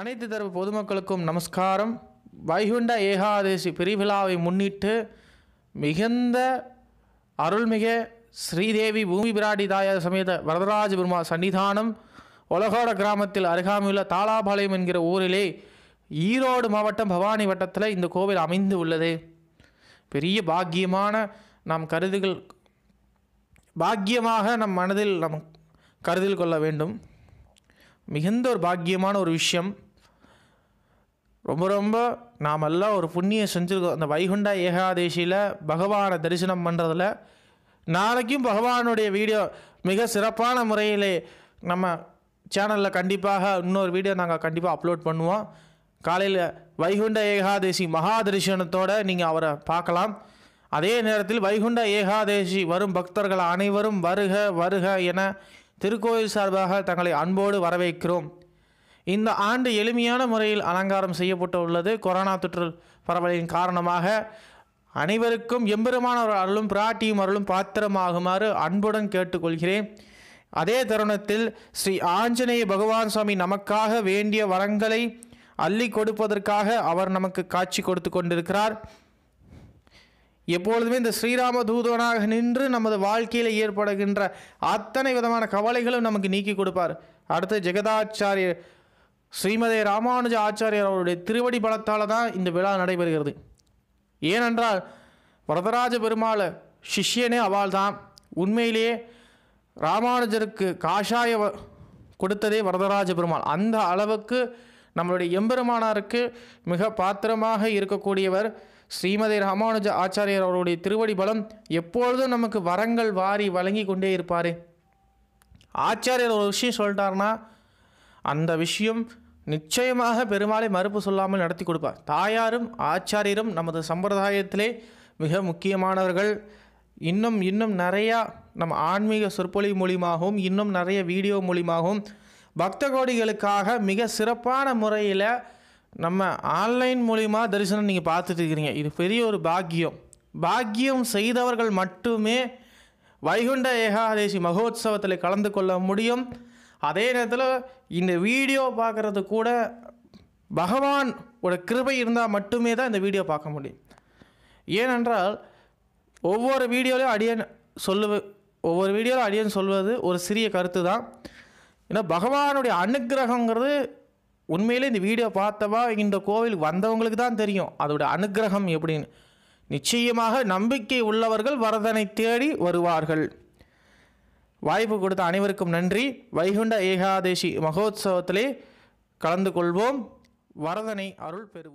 அனைத்து தரப்பு பொதுமக்களுக்கும் நமஸ்காரம் வைகுண்ட ஏகாதேசி பிரிவிழாவை முன்னிட்டு மிகுந்த அருள்மிக ஸ்ரீதேவி பூமி பிராடி தாயார் சமேத வரதராஜ பெருமா சன்னிதானம் உலகோட கிராமத்தில் அருகாமையுள்ள தாளாபாளையம் என்கிற ஊரிலே ஈரோடு மாவட்டம் பவானி வட்டத்தில் இந்த கோவில் அமைந்து உள்ளது பெரிய பாக்கியமான நாம் கருதுகள் பாக்கியமாக நம் மனதில் நம் கருதில் கொள்ள வேண்டும் மிகுந்த ஒரு பாக்கியமான ஒரு விஷயம் ரொம்ப ரொம்ப நாமெல்லாம் ஒரு புண்ணியம் செஞ்சுருக்கோம் அந்த வைகுண்ட ஏகாதேசியில் பகவானை தரிசனம் பண்ணுறதில் நாளைக்கும் பகவானுடைய வீடியோ மிக சிறப்பான முறையிலே நம்ம சேனலில் கண்டிப்பாக இன்னொரு வீடியோ நாங்கள் கண்டிப்பாக அப்லோட் பண்ணுவோம் காலையில் வைகுண்ட ஏகாதேசி மகா தரிசனத்தோடு நீங்கள் அவரை பார்க்கலாம் அதே நேரத்தில் வைகுண்ட ஏகாதேசி வரும் பக்தர்கள் அனைவரும் வருக வருக என திருக்கோயில் சார்பாக தங்களை அன்போடு வரவேற்கிறோம் இந்த ஆண்டு எளிமையான முறையில் அலங்காரம் செய்யப்பட்டு உள்ளது கொரோனா தொற்று பரவலின் காரணமாக அனைவருக்கும் எம்பெருமான ஒரு அருளும் பிராட்டியும் அருளும் பாத்திரமாகுமாறு அன்புடன் கேட்டுக்கொள்கிறேன் அதே தருணத்தில் ஸ்ரீ ஆஞ்சநேய பகவான் சுவாமி நமக்காக வேண்டிய வரங்களை அள்ளி கொடுப்பதற்காக அவர் நமக்கு காட்சி கொடுத்து கொண்டிருக்கிறார் எப்பொழுதுமே இந்த ஸ்ரீராம தூதுவனாக நின்று நமது வாழ்க்கையில் ஏற்படுகின்ற அத்தனை விதமான கவலைகளும் நமக்கு நீக்கி கொடுப்பார் அடுத்து ஜெகதாச்சாரியர் ஸ்ரீமதே ராமானுஜ ஆச்சாரியர் அவருடைய திருவடி பலத்தால் தான் இந்த விழா நடைபெறுகிறது ஏனென்றால் வரதராஜ பெருமாள் சிஷ்யனே அவள் தான் உண்மையிலேயே ராமானுஜருக்கு காஷாய கொடுத்ததே வரதராஜ பெருமாள் அந்த அளவுக்கு நம்மளுடைய எம்பெருமானாருக்கு மிக பாத்திரமாக இருக்கக்கூடியவர் ஸ்ரீமதி ராமானுஜ ஆச்சாரியர் அவருடைய திருவடி பலம் எப்பொழுதும் நமக்கு வரங்கள் வாரி வழங்கி கொண்டே இருப்பார் ஆச்சாரியர் ஒரு விஷயம் சொல்லிட்டாருன்னா அந்த விஷயம் நிச்சயமாக பெருமாளை மறுப்பு சொல்லாமல் நடத்தி கொடுப்பார் தாயாரும் ஆச்சாரியரும் நமது சம்பிரதாயத்திலே மிக முக்கியமானவர்கள் இன்னும் இன்னும் நிறையா நம் ஆன்மீக சொற்பொழிவு மூலியமாகவும் இன்னும் நிறைய வீடியோ மூலியமாகவும் பக்த கோடிகளுக்காக மிக சிறப்பான முறையில் நம்ம ஆன்லைன் மூலிமா தரிசனம் நீங்கள் பார்த்துட்டு இருக்கிறீங்க இது பெரிய ஒரு பாக்கியம் பாக்கியம் செய்தவர்கள் மட்டுமே வைகுண்ட ஏகாதேசி மகோத்சவத்தில் கலந்து கொள்ள முடியும் அதே நேரத்தில் இந்த வீடியோ பார்க்குறது கூட பகவான் ஒரு கிருபை இருந்தால் மட்டுமே தான் இந்த வீடியோ பார்க்க முடியும் ஏனென்றால் ஒவ்வொரு வீடியோலையும் அடியன் சொல்லு ஒவ்வொரு வீடியோவில் அடியன் சொல்வது ஒரு சிறிய கருத்து தான் ஏன்னா பகவானுடைய அனுகிரகங்கிறது உண்மையிலே இந்த வீடியோ பார்த்தவா இந்த கோவிலுக்கு வந்தவங்களுக்கு தான் தெரியும் அதோட அனுகிரகம் எப்படின்னு நிச்சயமாக நம்பிக்கை உள்ளவர்கள் வரதனை தேடி வருவார்கள் வாய்ப்பு கொடுத்த அனைவருக்கும் நன்றி வைகுண்ட ஏகாதேசி மகோத்சவத்திலே கலந்து கொள்வோம் வரதனை அருள் பெறுவோம்